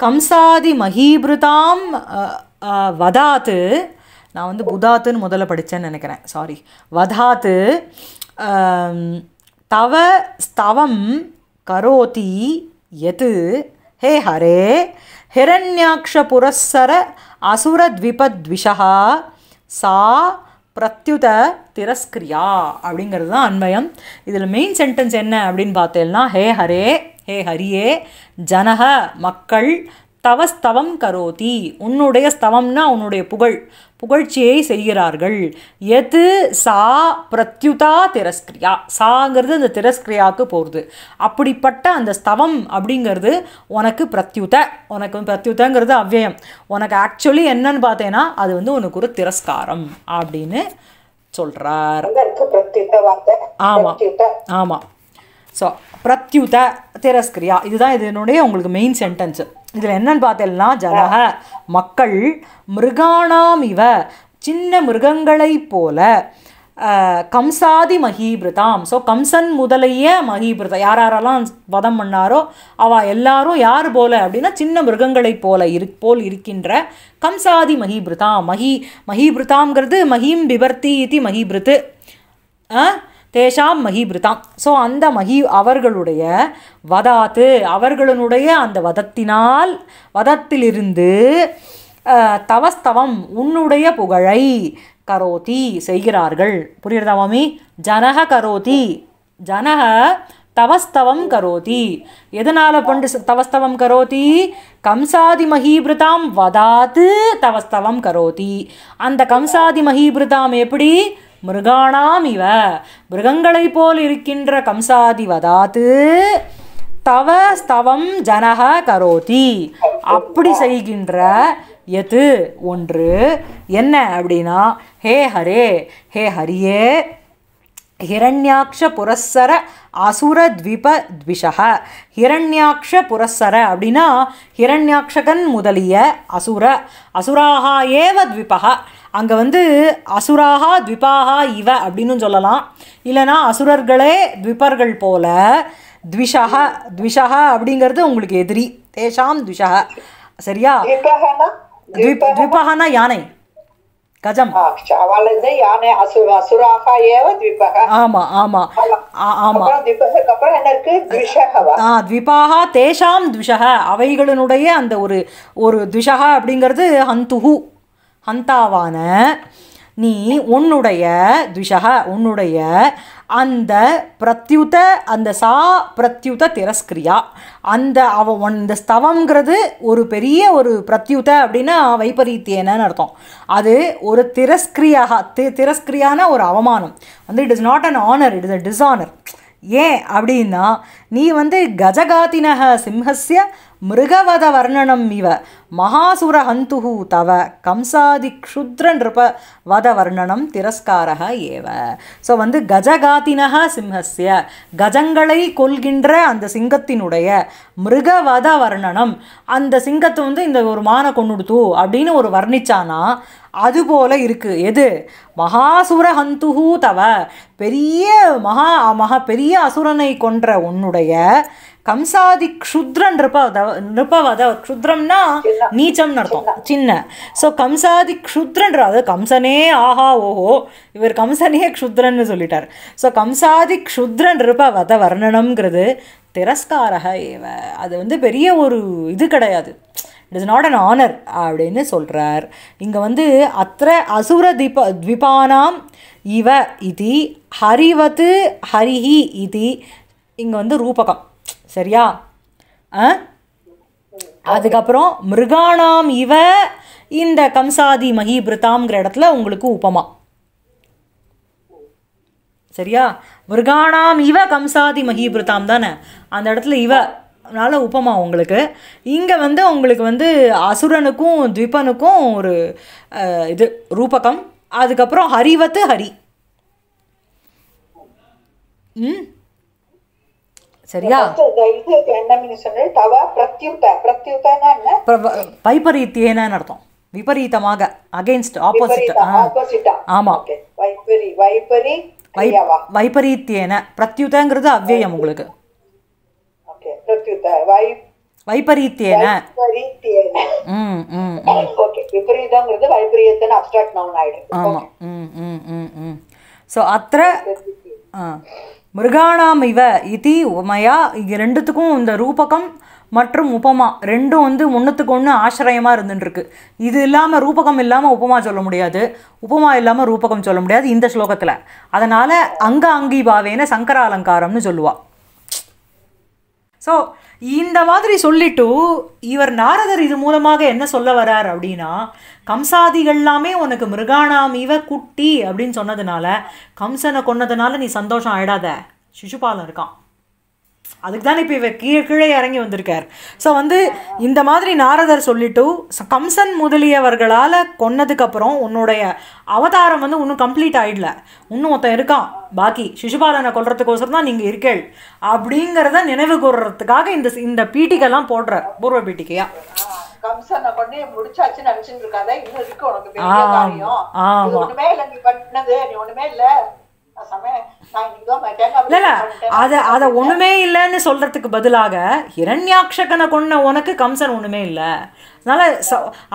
கம்சாதி மகீபிருதாம் வதாத்து நான் வந்து புதாத்துன்னு முதல்ல படித்தேன்னு நினைக்கிறேன் சாரி வதாத்து தவ ஸ்தவம் கரோதி எது ஹே ஹரே ஹிரண்யாட்ச புரஸ்ஸர அசுரத்விபத்விஷா சா பிரத்யுத திரஸ்கிரியா அப்படிங்கிறது தான் அன்பயம் இதில் மெயின் சென்டென்ஸ் என்ன அப்படின்னு பார்த்தேன்னா ஹே ஹரே ஹே ஹரியே ஜனக மக்கள் தவஸ்தவம் கரோதி உன்னுடைய ஸ்தவம்னா உன்னுடைய புகழ் புகழ்ச்சியை செய்கிறார்கள் எது சா பிரத்யுதா திரஸ்கிரியா சாங்கிறது அந்த திரஸ்கிரியாவுக்கு போகிறது அப்படிப்பட்ட அந்த ஸ்தவம் அப்படிங்கிறது உனக்கு பிரத்யுத உனக்கு பிரத்யுதங்கிறது அவ்வயம் உனக்கு ஆக்சுவலி என்னன்னு பார்த்தேன்னா அது வந்து உனக்கு ஒரு திரஸ்காரம் அப்படின்னு சொல்கிறார் ஆமாம் ஆமாம் ஸோ பிரத்யுத திரஸ்கிரியா இதுதான் இதனுடைய உங்களுக்கு மெயின் சென்டென்ஸு இதில் என்னன்னு பார்த்தேன்னா ஜலக மக்கள் மிருகாணாம் இவ சின்ன மிருகங்களைப் போல கம்சாதி மகீபிரதாம் ஸோ கம்சன் முதலைய மகீபிரதா யார் யாரெல்லாம் வதம் பண்ணாரோ அவ எல்லாரும் யார் போல அப்படின்னா சின்ன மிருகங்களைப் போல இரு போல் இருக்கின்ற கம்சாதி மகீபிரதாம் மகி மகீபிரதாம்ங்கிறது மகிம் பிபர்த்தி இது மகீபிருத்து தேஷாம் மகிபிருதாம் ஸோ அந்த மகி அவர்களுடைய வதாத்து அவர்களுடைய அந்த வதத்தினால் வதத்திலிருந்து தவஸ்தவம் உன்னுடைய புகழை கரோதி செய்கிறார்கள் புரியுறதா மாமி ஜனக கரோதி ஜனக தவஸ்தவம் கரோதி எதனால் பண்டு தவஸ்தவம் கரோதி கம்சாதி மகீபிருதாம் வதாத்து தவஸ்தவம் கரோதி அந்த கம்சாதி மகீபிருதாம் எப்படி மிருகாணாம் இவ மிருகங்களைப் போல் இருக்கின்ற கம்சாதி வதாத்து தவ ஸ்தவம் ஜனக கரோதி அப்படி செய்கின்ற எது ஒன்று என்ன அப்படின்னா ஹே ஹரே ஹே ஹரியே ஹிரண்யாட்ச புரஸ்ஸர அசுரத்விபத்விஷக ஹிரண்யாட்ச புரஸ்ஸர அப்படின்னா ஹிரண்யாக்ஷகன் முதலிய அசுர அசுராக ஏவ த்விபக அங்கே வந்து அசுராக த்விபாக இவ அப்படின்னு சொல்லலாம் இல்லைனா அசுரர்களே த்விபர்கள் போல த்விஷக த்விஷக அப்படிங்கிறது உங்களுக்கு எதிரி தேஷாம் த்விஷக சரியா த்விபகனா யானை கஜம் ஆமா ஆமா ஆமா ஆ த்விபாகா தேஷாம் த்விஷக அவைகளினுடைய அந்த ஒரு ஒரு த்விஷக அப்படிங்கிறது ஹந்துஹு ஹந்தாவான நீ உன்னுடைய த்விஷக உன்னுடைய அந்த பிரத்யுத அந்த சா பிரத்யுத திரஸ்கிரியா அந்த அவ ஒன் இந்த ஸ்தவங்கிறது ஒரு பெரிய ஒரு பிரத்யுத அப்படின்னா வைபரீத்தியனன்னு அர்த்தம் அது ஒரு திரஸ்கிரியாக தி திரஸ்கிரியான ஒரு அவமானம் வந்து it is not an honour it is a honour ஏன் அப்படின்னா நீ வந்து கஜகாத்தினக சிம்ஹஸ்ய மிருகவத வர்ணனம் இவ மகாசுர தவ கம்சாதி க்ஷுத்ர நிருப வத வர்ணனம் திரஸ்காரக ஏவ ஸோ வந்து கஜகாத்தினக சிம்ஹஸ்ய கஜங்களை கொள்கின்ற அந்த சிங்கத்தினுடைய மிருகவத வர்ணனம் அந்த சிங்கத்தை வந்து இந்த ஒரு மானை கொண்டுடுத்து அப்படின்னு ஒரு வர்ணிச்சானா அதுபோல இருக்குது எது மகாசுர தவ பெரிய மகா மகா பெரிய அசுரனை கொன்ற உன்னுடைய கம்சாதி க்ஷுத்ரன் ரிபவதா ரிபவதா க்ஷுத்ரம்னா நீச்சம்னு அர்த்தம் சின்ன ஸோ கம்சாதி க்ஷுத்ரன்ற அதாவது கம்சனே ஆஹா ஓஹோ இவர் கம்சனே க்ஷுத்ரன்னு சொல்லிட்டார் ஸோ கம்சாதி க்ஷுத்ரன் ரிபவத வர்ணனம்ங்கிறது திரஸ்காரக ஏவ அது வந்து பெரிய ஒரு இது கிடையாது it is not an honour அப்படின்னு சொல்கிறார் இங்கே வந்து அத்த அசுர தீப த்விபானாம் இவ இது ஹரிவத்து ஹரிஹி இது இங்கே வந்து ரூபகம் சரியா ஆ அதுக்கப்புறம் மிருகானாம் இவ இந்த கம்சாதி மகிபிருத்தாங்கிற இடத்துல உங்களுக்கு உபமா சரியா மிருகானாம் இவ கம்சாதி மகிபிருத்தாம் தானே அந்த இடத்துல இவ அதனால உப்பமா உங்களுக்கு இங்கே வந்து உங்களுக்கு வந்து அசுரனுக்கும் துவிபனுக்கும் ஒரு இது ரூபகம் அதுக்கப்புறம் ஹரிவத்து ஹரி ம் சரியா வைபரீத்தியேன்னு அர்த்தம் விபரீதமாக அகைன்ஸ்ட் ஆப்போசிட் ஆமா வைபரீத்தியேன பிரத்யுதங்கிறது அவ்வியம் உங்களுக்கு வைபரீத்தியேன ம் ம் ஓகே விபரீதங்கிறது வைபரீதன அப்ஸ்ட்ராக்ட் நவுன் ஆயிடுது ஆமா ம் ம் ம் ம் சோ அத்ர ஆ மிருகாணாம் இவ இதி உமையா இங்கே ரெண்டுத்துக்கும் இந்த ரூபகம் மற்றும் உபமா ரெண்டும் வந்து ஒன்றுத்துக்கு ஒன்று ஆசிரியமாக இருந்துட்டுருக்கு இது இல்லாமல் ரூபகம் இல்லாமல் உபமா சொல்ல முடியாது உபமா இல்லாமல் ரூபகம் சொல்ல முடியாது இந்த ஸ்லோகத்தில் அதனால் அங்க அங்கி பாவேன அலங்காரம்னு சொல்லுவாள் ஸோ இந்த மாதிரி சொல்லிட்டு இவர் நாரதர் இது மூலமாக என்ன சொல்ல வரார் அப்படின்னா கம்சாதிகள்லாமே உனக்கு இவ குட்டி அப்படின்னு சொன்னதுனால கம்சனை கொன்னதுனால நீ சந்தோஷம் ஆயிடாத சிசுபாலன் இருக்கான் அதுக்கு தான் இப்போ இவர் கீழே கீழே இறங்கி வந்திருக்கார் ஸோ வந்து இந்த மாதிரி நாரதர் சொல்லிட்டு கம்சன் முதலியவர்களால் கொன்னதுக்கப்புறம் உன்னுடைய அவதாரம் வந்து இன்னும் கம்ப்ளீட் ஆகிடல இன்னும் ஒருத்தன் இருக்கான் பாக்கி சிசுபாலனை கொல்றதுக்கோசரம் தான் நீங்கள் இருக்கேள் அப்படிங்கிறத நினைவு கூறுறதுக்காக இந்த இந்த பீட்டிக்கெல்லாம் போடுறார் பூர்வ பீட்டிக்கையா கம்சனை பண்ணி முடிச்சாச்சு நினைச்சிட்டு இருக்காத இன்னும் இருக்கு உனக்கு பெரிய காரியம் ஒண்ணுமே இல்ல நீ பண்ணது நீ ஒண்ணுமே இல்ல இல்ல அத அத ஒண்ணுமே இல்லைன்னு சொல்றதுக்கு பதிலாக இரண்யாக்ஷகனை கொண்ட உனக்கு கம்சன் ஒண்ணுமே இல்லை அதனால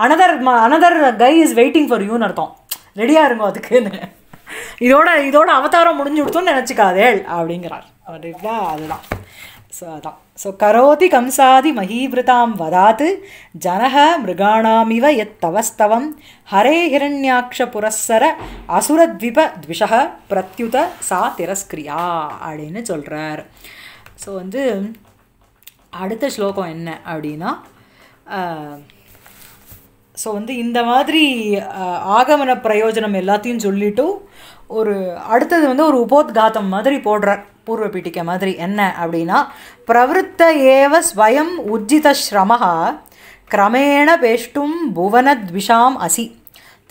another another guy is waiting for யூன்னு அர்த்தம் ரெடியா இருங்க அதுக்குன்னு இதோட இதோட அவதாரம் முடிஞ்சு கொடுத்தோன்னு நினச்சிக்காதேள் அப்படிங்கிறார் அப்படின்னா அதுதான் ஸோ அதான் ஸோ கரோதி கம்சாதி மகீவிரதாம் வதாத்து ஜனக மிருகாணாமிவ எத் தவஸ்தவம் ஹரே ஹிரண்யாட்ச புரஸ்ஸர அசுரத்விப த்விஷக பிரத்யுத சா திரஸ்கிரியா அப்படின்னு சொல்கிறார் ஸோ வந்து அடுத்த ஸ்லோகம் என்ன அப்படின்னா ஸோ வந்து இந்த மாதிரி ஆகமன பிரயோஜனம் எல்லாத்தையும் சொல்லிவிட்டு ஒரு அடுத்தது வந்து ஒரு உபோத்காத்தம் மாதிரி போடுற பூர்வ பீட்டிக்கை மாதிரி என்ன அப்படின்னா பிரவத்த ஏவ ஸ்வயம் உஜ்ஜிதஸ்ரம கிரமேண பேஷ்டும் புவனத்விஷாம் அசி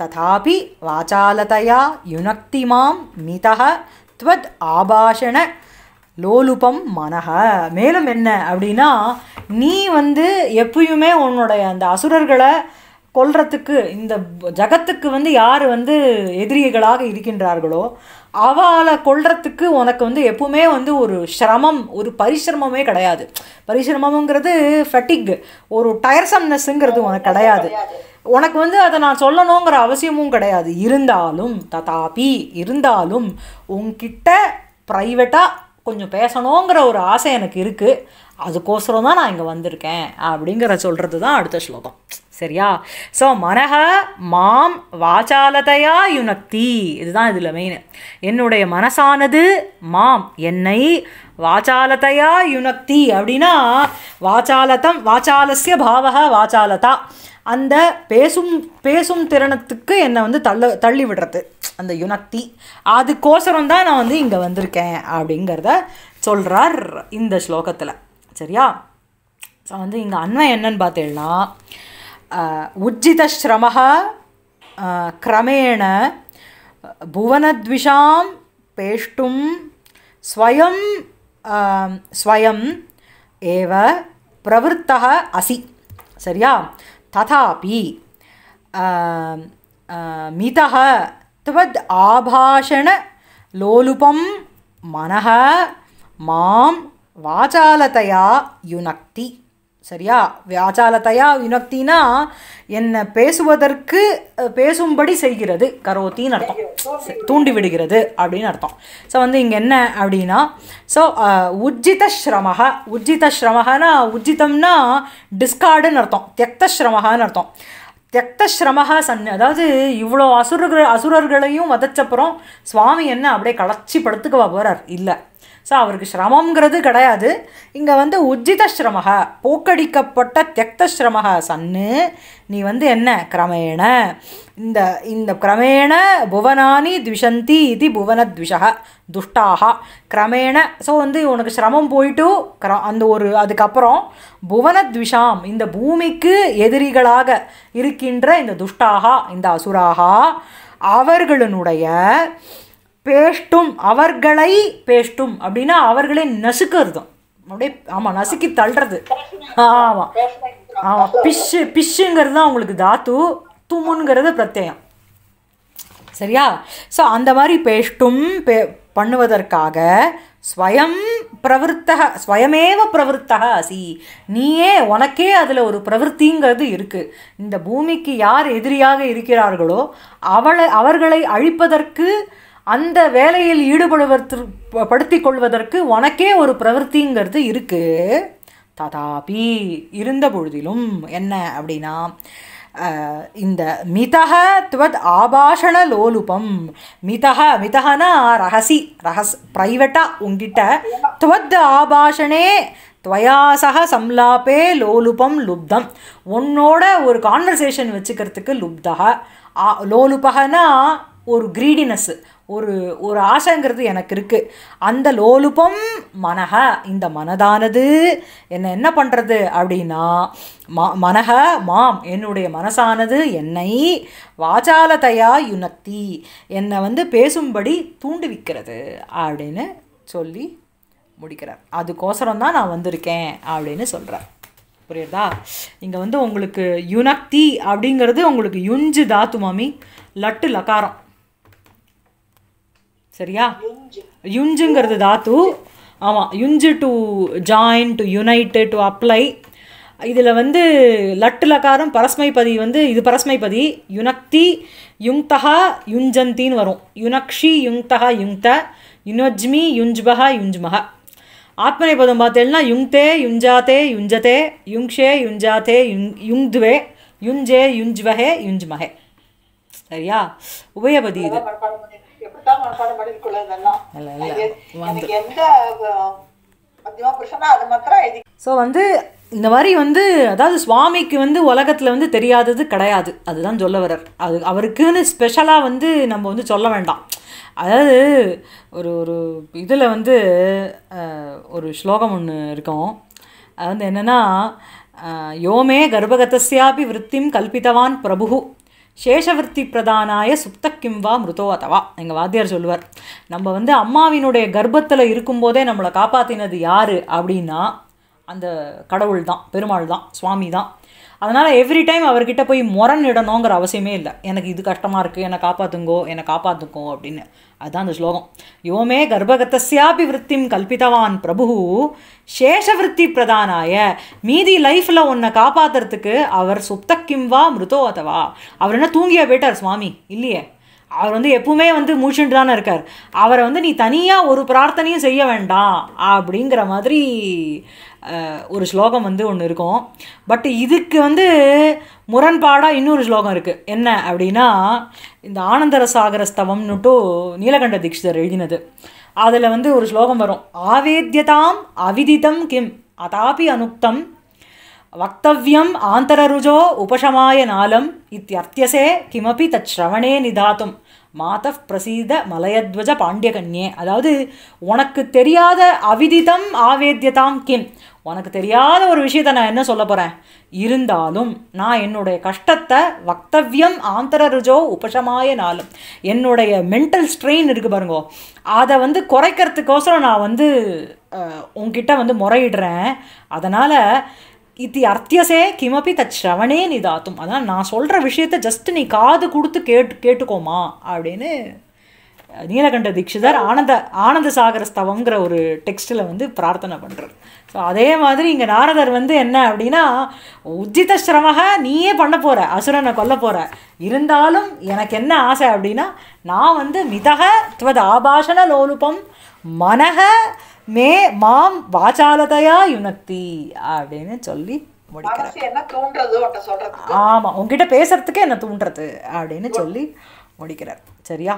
ததாபி வாசாலதையா யுனக்தி மாம் மிதக ஆபாஷண லோலுபம் மனக மேலும் என்ன அப்படின்னா நீ வந்து எப்பயுமே உன்னுடைய அந்த அசுரர்களை கொல்றதுக்கு இந்த ஜகத்துக்கு வந்து யார் வந்து எதிரிகளாக இருக்கின்றார்களோ அவளை கொள்றதுக்கு உனக்கு வந்து எப்பவுமே வந்து ஒரு சிரமம் ஒரு பரிசிரமமே கிடையாது பரிசிரமங்கிறது ஃபட்டிக் ஒரு டயர்சம்னஸ்ங்கிறது உனக்கு கிடையாது உனக்கு வந்து அதை நான் சொல்லணுங்கிற அவசியமும் கிடையாது இருந்தாலும் ததாபி இருந்தாலும் உங்ககிட்ட ப்ரைவேட்டாக கொஞ்சம் பேசணுங்கிற ஒரு ஆசை எனக்கு இருக்குது அதுக்கோசரம் தான் நான் இங்கே வந்திருக்கேன் அப்படிங்கிற சொல்கிறது தான் அடுத்த ஸ்லோகம் சரியா ஸோ மனக மாம் வாசாலதையா யுனக்தி இதுதான் இதில் மெயின் என்னுடைய மனசானது மாம் என்னை வாசாலதையா யுனக்தி அப்படின்னா வாசாலதம் வாசாலசிய பாவக வாசாலதா அந்த பேசும் பேசும் திறனத்துக்கு என்னை வந்து தள்ள தள்ளி விடுறது அந்த யுனக்தி அதுக்கோசரம் தான் நான் வந்து இங்கே வந்திருக்கேன் அப்படிங்கிறத சொல்கிறார் இந்த ஸ்லோகத்தில் சரியா ஸோ வந்து இங்கே அண்மை என்னன்னு பார்த்தேன்னா उज्झितश्रमः क्रमेण भुवनद्विषां पेष्टुं स्वयं स्वयम् एव प्रवृत्तः असि सरिया तथापि मितः त्वद् आभाषणलोलुपं मनः मां वाचालतया युनक्ति சரியா வியாச்சாலத்தையா வினக்தினா என்னை பேசுவதற்கு பேசும்படி செய்கிறது கரோத்தின்னு அர்த்தம் தூண்டி விடுகிறது அப்படின்னு அர்த்தம் ஸோ வந்து இங்கே என்ன அப்படின்னா ஸோ உஜ்ஜித ஸ்ரமஹ உஜ்ஜித ஸ்ரமஹனா உஜ்ஜிதம்னா டிஸ்கார்டுன்னு அர்த்தம் தியக்த ஸ்ரமகான்னு அர்த்தம் தியக்தஸ்ரமகா சன் அதாவது இவ்வளோ அசுரர்கள் அசுரர்களையும் வதச்சப்புறம் சுவாமி என்ன அப்படியே களைச்சி படுத்துக்கவா போகிறார் இல்லை ஸோ அவருக்கு சிரமங்கிறது கிடையாது இங்கே வந்து உஜ்ஜித சிரமகா போக்கடிக்கப்பட்ட தியக்த சிரமகா சன்னு நீ வந்து என்ன கிரமேண இந்த இந்த கிரமேண புவனானி த்விஷந்தி இது புவனத்விஷா துஷ்டாக கிரமேண ஸோ வந்து உனக்கு சிரமம் போயிட்டு கிர அந்த ஒரு அதுக்கப்புறம் புவனத்விஷாம் இந்த பூமிக்கு எதிரிகளாக இருக்கின்ற இந்த துஷ்டாகா இந்த அசுராகா அவர்களினுடைய பேஷ்டும் அவர்களை பேஷ்டும் அப்படின்னா அவர்களை நசுக்கிறது அப்படியே ஆமாம் நசுக்கி தள்ளுறது ஆமாம் ஆமாம் பிஷ்ஷு பிஷ்ஷுங்கிறது தான் உங்களுக்கு தாத்து தும்முங்கிறது பிரத்யம் சரியா ஸோ அந்த மாதிரி பேஷ்டும் பே பண்ணுவதற்காக ஸ்வயம் பிரவருத்தக ஸ்வயமேவ பிரவருத்தக அசி நீயே உனக்கே அதில் ஒரு பிரவருத்திங்கிறது இருக்குது இந்த பூமிக்கு யார் எதிரியாக இருக்கிறார்களோ அவளை அவர்களை அழிப்பதற்கு அந்த வேலையில் ஈடுபடுவதற்கு படுத்தி கொள்வதற்கு உனக்கே ஒரு பிரவருத்திங்கிறது இருக்குது ததாபி இருந்த பொழுதிலும் என்ன அப்படின்னா இந்த மிதக துவத் ஆபாஷண லோலுபம் மிதக மிதகனா ரகசி ரகஸ் ப்ரைவேட்டாக உங்ககிட்ட துவத் ஆபாஷணே துவயாசக சம்லாப்பே லோலுபம் லுப்தம் உன்னோட ஒரு கான்வர்சேஷன் வச்சுக்கிறதுக்கு லுப்தக லோலுபகனா ஒரு க்ரீடினஸ்ஸு ஒரு ஒரு ஆசைங்கிறது எனக்கு இருக்குது அந்த லோலுபம் மனக இந்த மனதானது என்னை என்ன பண்ணுறது அப்படின்னா மா மனக மாம் என்னுடைய மனசானது என்னை வாசாலதையா யுனக்தி என்னை வந்து பேசும்படி தூண்டுவிக்கிறது அப்படின்னு சொல்லி முடிக்கிறார் அதுக்கோசரம் தான் நான் வந்திருக்கேன் அப்படின்னு சொல்கிறார் புரியுதா இங்கே வந்து உங்களுக்கு யுனக்தி அப்படிங்கிறது உங்களுக்கு யுஞ்சு தாத்து மாமி லட்டு லக்காரம் சரியா யுஞ்சுங்கிறது தாத்து ஆமாம் யுஞ்சு to join to unite to apply இதில் வந்து லட்டு லக்காரம் பதி வந்து இது பரஸ்மைபதி யுனக்தி யுங்தஹா யுஞ்சந்தின்னு வரும் யுனக்ஷி யுங்தஹா யுங்த யுனஜ்மி யுஞ்ச்பகா யுஞ்ச்மகா ஆத்மனை பதம் பார்த்தேன்னா யுங்தே யுஞ்சாத்தே யுஞ்சதே யுங்ஷே யுஞ்சாத்தே யுங் யுங்துவே யுஞ்சே யுஞ்ச்வஹே யுஞ்ச்மஹே சரியா உபயபதி இது தான் ஸோ வந்து இந்த மாதிரி வந்து அதாவது சுவாமிக்கு வந்து உலகத்தில் வந்து தெரியாதது கிடையாது அதுதான் சொல்ல வர அது அவருக்குன்னு ஸ்பெஷலாக வந்து நம்ம வந்து சொல்ல வேண்டாம் அதாவது ஒரு ஒரு இதில் வந்து ஒரு ஸ்லோகம் ஒன்று இருக்கும் அது வந்து என்னென்னா யோமே கர்ப்பகத்தியாபி விருத்திம் கல்பித்தவான் பிரபு சேஷவர்த்தி பிரதானாய சுப்த கிம்வா மிருதோ அதவா எங்கள் வாத்தியார் சொல்லுவார் நம்ம வந்து அம்மாவினுடைய கர்ப்பத்தில் இருக்கும்போதே நம்மளை காப்பாற்றினது யார் அப்படின்னா அந்த கடவுள் தான் பெருமாள் தான் சுவாமி தான் அதனால் எவ்ரி டைம் அவர்கிட்ட போய் இடணுங்கிற அவசியமே இல்லை எனக்கு இது கஷ்டமாக இருக்குது என்னை காப்பாற்றுங்கோ என்னை காப்பாற்றுக்கோ அப்படின்னு அதுதான் அந்த ஸ்லோகம் யோமே கர்ப்பகத்தியாபி விற்த்திம் கல்பித்தவான் பிரபு சேஷ விற்த்தி பிரதானாய மீதி லைஃப்பில் உன்னை காப்பாற்றுறதுக்கு அவர் சுப்த கிம்வா மிருதோ அதவா அவர் என்ன தூங்கியா போயிட்டார் சுவாமி இல்லையே அவர் வந்து எப்பவுமே வந்து மூச்சுட்டு தானே இருக்கார் அவரை வந்து நீ தனியாக ஒரு பிரார்த்தனையும் செய்ய வேண்டாம் அப்படிங்கிற மாதிரி ஒரு ஸ்லோகம் வந்து ஒன்று இருக்கும் பட் இதுக்கு வந்து முரண்பாடாக இன்னொரு ஸ்லோகம் இருக்குது என்ன அப்படின்னா இந்த ஆனந்தரசாகர ஸ்தவம்னுட்டு நீலகண்ட தீட்சிதர் எழுதினது அதில் வந்து ஒரு ஸ்லோகம் வரும் ஆவேத்தியதாம் அவிதிதம் கிம் அதாபி அனுக்தம் வக்தவியம் ஆந்தரருஜோ உபசமாய நாலம் இத்தியர்த்தியசே கிமபி ஸ்ரவணே நிதாத்தும் மாத பிரசீத மலையத்வஜ பாண்டியகன்யே அதாவது உனக்கு தெரியாத அவிதிதம் ஆவேத்தியதாம் கிம் உனக்கு தெரியாத ஒரு விஷயத்தை நான் என்ன சொல்ல போகிறேன் இருந்தாலும் நான் என்னுடைய கஷ்டத்தை வக்தவியம் ஆந்தரருஜோ உபசமாய நாளும் என்னுடைய மென்டல் ஸ்ட்ரெயின் இருக்குது பாருங்கோ அதை வந்து குறைக்கிறதுக்கோசரம் நான் வந்து உங்ககிட்ட வந்து முறையிடுறேன் அதனால் இது அர்த்தியசே கிமப்பி தத் நீ நிதாத்தும் அதான் நான் சொல்கிற விஷயத்தை ஜஸ்ட் நீ காது கொடுத்து கேட்டு கேட்டுக்கோமா அப்படின்னு நீலகண்ட தீட்சிதர் ஆனந்த ஆனந்த சாகர ஸ்தவங்கிற ஒரு டெக்ஸ்ட்டில் வந்து பிரார்த்தனை பண்ணுறது ஸோ அதே மாதிரி இங்கே நாரதர் வந்து என்ன அப்படின்னா உஜித சிரமக நீயே பண்ண போகிற அசுரனை கொல்ல போகிற இருந்தாலும் எனக்கு என்ன ஆசை அப்படின்னா நான் வந்து மிதக துவது ஆபாஷண லோலுபம் மனக மே மாம் வாச்சாலதையா யுனக்தி அப்படின்னு சொல்லி முடிக்கிறார் ஆமா உங்ககிட்ட பேசுறதுக்கு என்ன தூண்டுறது அப்படின்னு சொல்லி முடிக்கிறார் சரியா